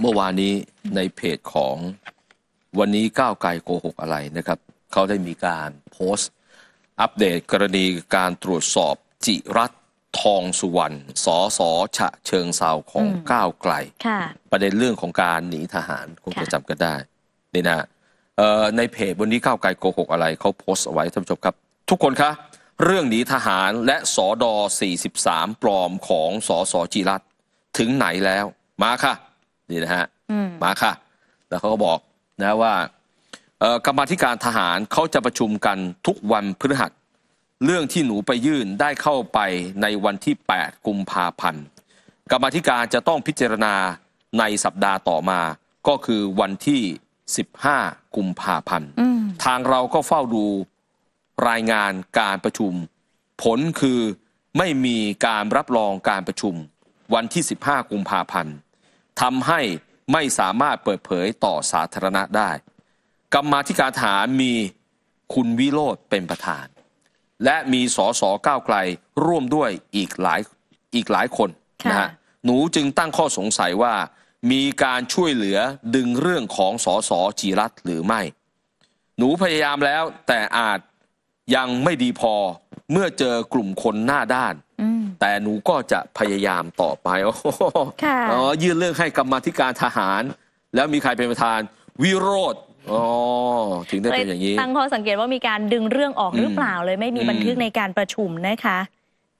เมื่อวานนี้ในเพจของวันนี้ก้าวไกลโกหกอะไรนะครับเขาได้มีการโพสต์ อัปเดตกรณีการตรวจสอบ จิรัตทองสุวรรณสอสอฉะเชิงเซาของก้าวไกลประเด็นเรื่องของการหนีทหารคงจะจำกันได้นี่นะในเพจวันนี้ก้าวไกลโกหกอะไรเขาโพสต์เอาไว้ท่านผู้ชมครับ ทุกคนคะเรื่องหนีทหารและสอดอ43ปลอมของสอสอจิรัตถึงไหนแล้วมาค่ะนี่นะฮะมาค่ะแล้วเขาก็บอกนะว่ากรรมธิการทหารเขาจะประชุมกันทุกวันพฤหัส เรื่องที่หนูไปยื่นได้เข้าไปในวันที่ 8 กุมภาพันธ์กรรมธิการจะต้องพิจารณาในสัปดาห์ต่อมา ก็คือวันที่ 15 กุมภาพันธ์ทางเราก็เฝ้าดูรายงานการประชุม ผลคือไม่มีการรับรองการประชุม วันที่ 15 กุมภาพันธ์ทำให้ไม่สามารถเปิดเผยต่อสาธารณะได้ กรรมาธิการฐานมีคุณวิโรธเป็นประธานและมีสสก้าวไกลร่วมด้วยอีกหลายอีกหลายคนนะฮะหนูจึงตั้งข้อสงสัยว่า มีการช่วยเหลือดึงเรื่องของสสจีรัตหรือไม่ หนูพยายามแล้วแต่อาจยังไม่ดีพอเมื่อเจอกลุ่มคนหน้าด้านแต่หนูก็จะพยายามต่อไปอ๋อยื่นเรื่องให้กรรมธิการทหาร แล้วมีใครเป็นประธานวิโรธอ๋อถึงได้เป็นอย่างนี้ตั้งข้อสังเกตว่ามีการดึงเรื่องออกหรือเปล่าเลยไม่มีบันทึกในการประชุมนะคะ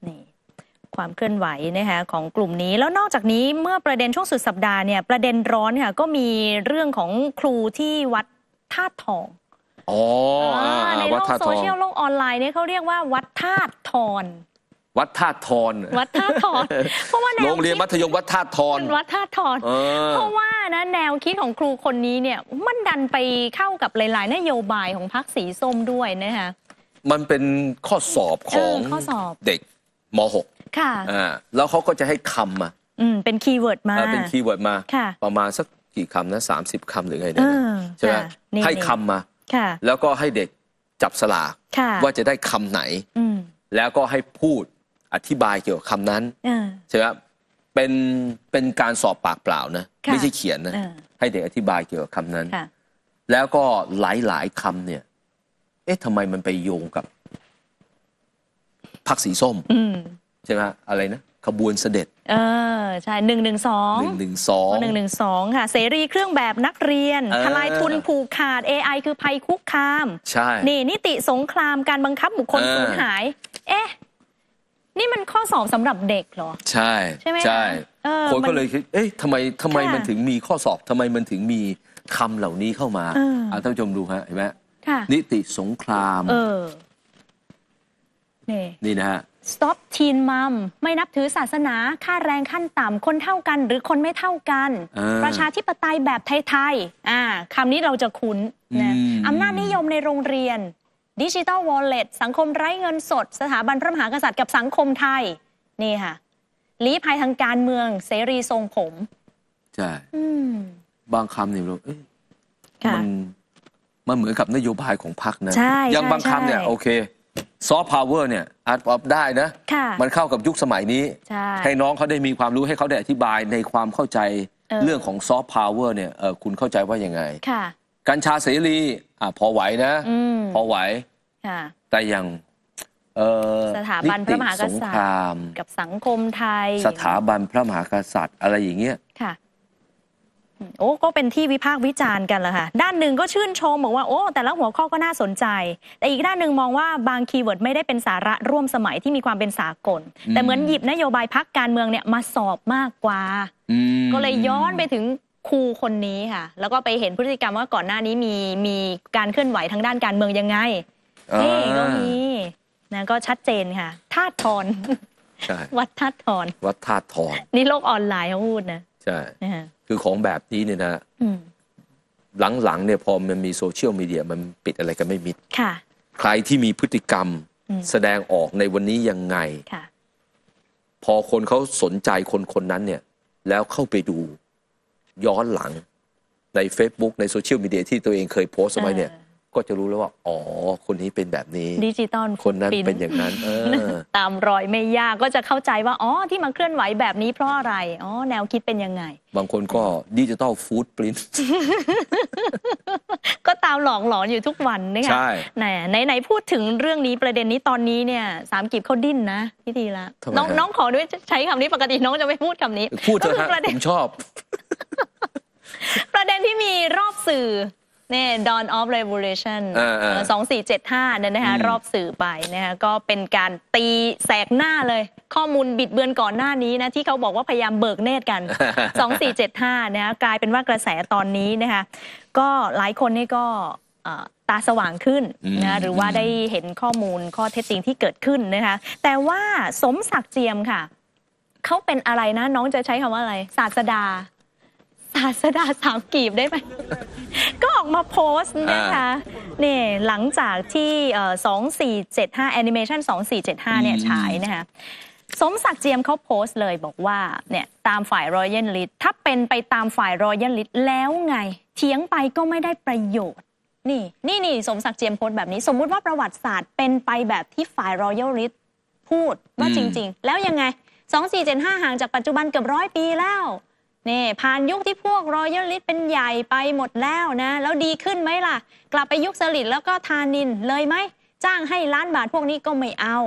นี่ความเคลื่อนไหวนะคะของกลุ่มนี้แล้วนอกจากนี้เมื่อประเด็นช่วงสุดสัปดาห์เนี่ย ประเด็นร้อนค่ะก็มีเรื่องของครูที่วัดธาตุทองออ๋ในโลกโซเชียลโลกออนไลน์เนี่ยเขาเรียกว่าวัดธาตุทอนวัดท่าทอนวัดท่าทอนเพราะว่าแนวโรงเรียนมัธยมวัดท่าทอนวัดท่าทอนเพราะว่านะแนวคิดของครูคนนี้เนี่ย มันดันไปเข้ากับ หลาย ๆ นโยบายของพรรคสีส้มด้วยนะคะมันเป็นข้อสอบของ เด็กม .6 ค่ะอ่าแล้วเขาก็จะให้คำมาอืมเป็นคีย์เวิร์ดมาเป็นคีย์เวิร์ดมา ประมาณสักกี่คำนะสามสิบคำหรือไงเนี่ยใช่ไหม ให้คำมา ค่ะแล้วก็ให้เด็กจับสลาก ว่าจะได้คำไหนแล้วก็ให้พูดอธิบายเกี่ยวกับคำนั้นใช่ไหมเป็นเป็นการสอบปากเปล่านะ ไม่ใช่เขียนนะ ให้เด็กอธิบายเกี่ยวกับคำนั้นแล้วก็หลายหลายคำเนี่ย เอ๊ะทำไมมันไปโยงกับพักสีส้มใช่ไหมอะไรนะขบวนเสด็จ เออ ใช่หนึ่งหนึ่งสองหนึ่งหนึ่งสองหนึ่งหนึ่งสองค่ะเสรีเครื่องแบบนักเรียน ทลายทุนผูกขาด AI คือภัยคุกคาม ใช่ นี่ นิติสงครามการบังคับบุคคลสูญหาย เอ๊ะนี่มันข้อสอบสำหรับเด็กเหรอ ใช่ ใช่ไหมคะคนก็เลยคิด เอ๊ะทำไมทำไมมันถึงมีข้อสอบทำไมมันถึงมีคำเหล่านี้เข้ามาเออท่านผู้ชมดูฮะเห็นไหมค่ะนิติสงครามเออนี่นี่นะฮะ stop teen mom ไม่นับถือศาสนา ค่าแรงขั้นต่ำคนเท่ากัน หรือคนไม่เท่ากัน ประชาธิปไตยแบบไทย ๆ อ่าคำนี้เราจะคุ้นนะอำนาจนิยมในโรงเรียนดิจิตอลวอลเล็ตสังคมไร้เงินสด สถาบันพระมหากษัตริย์กับสังคมไทย นี่ค่ะ ลีภัยทางการเมืองเสรีทรงผม ใช่บางคำเนี่ยเราเอ้ยมันมันเหมือนกับ นโยบายของพรรคนะยังบางคำเนี่ยโอเคซอฟต์พาวเวอร์เนี่ยอาร์ตออฟได้นะมันเข้ากับยุคสมัยนี้ให้น้องเขาได้มีความรู้ให้เขาได้อธิบายในความเข้าใจเรื่องของซอฟต์พาวเวอร์เนี่ยคุณเข้าใจว่ายังไงกัญชาเสรีอ่ะพอไหวนะพอไหวค่ะแต่อย่างเออสถาบันพระมหากษัตริย์กับสังคมไทย สถาบันพระมหากษัตริย์อะไรอย่างเงี้ยค่ะโอ้ก็เป็นที่วิพากษ์วิจารณ์กันแหละค่ะ ด้านหนึ่งก็ชื่นชม บอกว่าโอ้แต่ละหัวข้อก็น่าสนใจ แต่อีกด้านหนึ่งมองว่าบางคีย์เวิร์ดไม่ได้เป็นสาระร่วมสมัยที่มีความเป็นสากล แต่เหมือนหยิบนโยบายพักการเมืองเนี่ยมาสอบมากกว่าก็เลยย้อนไปถึงครูคนนี้ค่ะ แล้วก็ไปเห็นพฤติกรรมว่าก่อนหน้านี้มีมีการเคลื่อนไหวทางด้านการเมืองยังไงนี่ก็มีนะก็ชัดเจนค่ะธาตุทอนใช่วัดธาตุทอนวัดธาตุทอนนี่โลกออนไลน์เขาพูดนะใช่ะคือของแบบนี้เนี่ยนะหลังๆเนี่ยพอมันมีโซเชียลมีเดียมันปิดอะไรกันไม่มิดค่ะ ใครที่มีพฤติกรรมแสดงออกในวันนี้ยังไงค่ะพอคนเขาสนใจคนคนนั้น เนี่ย แล้วเข้าไปดูย้อนหลังใน Facebook ในโซเชียลมีเดียที่ตัวเองเคยโพสต์ไว้เนี่ย ก็จะรู้แล้วว่า อ๋อ คนนี้เป็นแบบนี้ ดิจิตอลคนนั้นเป็นอย่างนั้นเออตามรอยไม่ยากก็จะเข้าใจว่า อ๋อ ที่มาเคลื่อนไหวแบบนี้เพราะอะไร อ๋อ แนวคิดเป็นยังไง บางคนก็ดิจิตอลฟู้ดปรินต์ก็ตามหลอกหลอนอยู่ทุกวันนะคะใช่ไหนไหนพูดถึงเรื่องนี้ประเด็นนี้ตอนนี้เนี่ยสามกีบเขาดิ้นนะพี่ทีละน้องน้องขอด้วยใช้คำนี้ปกติน้องจะไม่พูดคำนี้ พูดเถอะผมชอบประเด็นที่มีรอบสื่อเนี่ Dawn of Revolution อ่าๆ2475เนี่ยนะคะรอบสื่อไปนะคะก็เป็นการตีแสกหน้าเลย ข้อมูลบิดเบือนก่อนหน้านี้นะที่เขาบอกว่าพยายามเบิกเนตรกัน2475นะคะกลายเป็นว่ากระแสตอนนี้นะคะก็หลายคนนี่ก็ตาสว่างขึ้นนะหรือว่าได้เห็นข้อมูลข้อเท็จจริงที่เกิดขึ้นนะคะ แต่ว่าสมศักดิ์เจียมค่ะเขาเป็นอะไรนะ น้องจะใช้คำว่าอะไร ศาสดาาสดาสาวกีบได้ไหมก็ออกมาโพสต์นะคะ นี่ หลังจากที่2475 Animation แอนิเมชันี่เนี่ยฉายนะคะ สมศักดิ์เจียมเขาโพสต์เลยบอกว่าเนี่ยตามฝ่ายรอยัลลิทถ้าเป็นไปตามฝ่ายรอยัลลิทแล้วไงเถียงไปก็ไม่ได้ประโยชน์ นี่นี่นี่สมศักดิ์เจียมโพสต์แบบนี้ สมมุติว่าประวัติศาสตร์เป็นไปแบบที่ฝ่ายรอยัลริทพูดว่าจริง ๆแล้วยังไง2475ห่างจากปัจจุบันเกือบร้อยปีแล้วนี่ผ่านยุคที่พวกรอยัลลิสเป็นใหญ่ไปหมดแล้วนะแล้วดีขึ้นไหมล่ะ กลับไปยุคสลิดแล้วก็ทานินเลยไหมจ้างให้ล้านบาท พวกนี้ก็ไม่เอา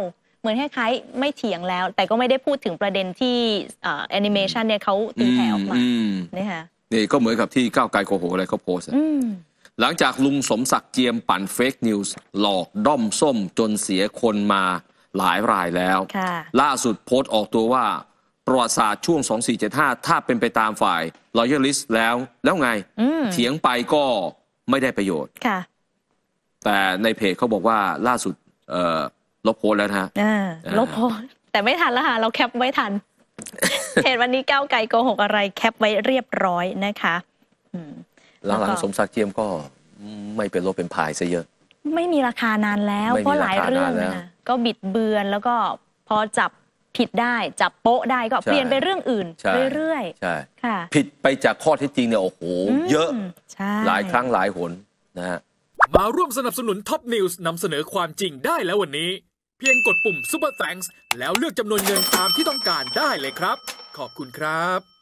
เหมือนคล้ายๆไม่เถียงแล้ว แต่ก็ไม่ได้พูดถึงประเด็นที่แอนิเมชันเนี่ยเขาตีแผ่ออกมานี่ค่ะนี่ก็เหมือนกับที่ก้าวไกลโกโหอะไรเขาโพสหลังจากลุงสมศักดิ์เจียมปั่นเฟกนิวส์หลอกด้อมส้ม จนเสียคนมาหลายรายแล้วล่าสุดโพสต์ออกตัวว่าประวัติศาสตร์ช่วง 2475 ถ้าเป็นไปตามฝ่ายรอยัลลิสแล้ว แล้วไงเถียงไปก็ไม่ได้ประโยชน์ ค่ะ แต่ในเพจเขาบอกว่าล่าสุดเลบโพสแล้วนะฮะลบโพสแต่ไม่ทันแล้วค่ะเราแคปไว้ทัน เพจวันนี้ก้าวไกลโกหกอะไร แคปไว้เรียบร้อยนะคะหลังๆสมศักดิ์เจียมก็ไม่เป็นโลเป็นพายซะเยอะ ไม่มีราคานานแล้ว เพราะหลายเรื่องนะก็บิดเบือนแล้วก็พอจับผิดได้ จับโป๊ะได้ก็เปลี่ยนไปเรื่องอื่น เรื่อยๆค่ะ ผิดไปจากข้อเท็จจริงเนี่ย โอ้โห เยอะหลายครั้งหลายหนนะฮะมาร่วมสนับสนุนท็อปนิวส์นำเสนอความจริงได้แล้ววันนี้ เพียงกดปุ่ม Super Thanks แล้วเลือกจำนวนเงินตามที่ต้องการได้เลยครับ ขอบคุณครับ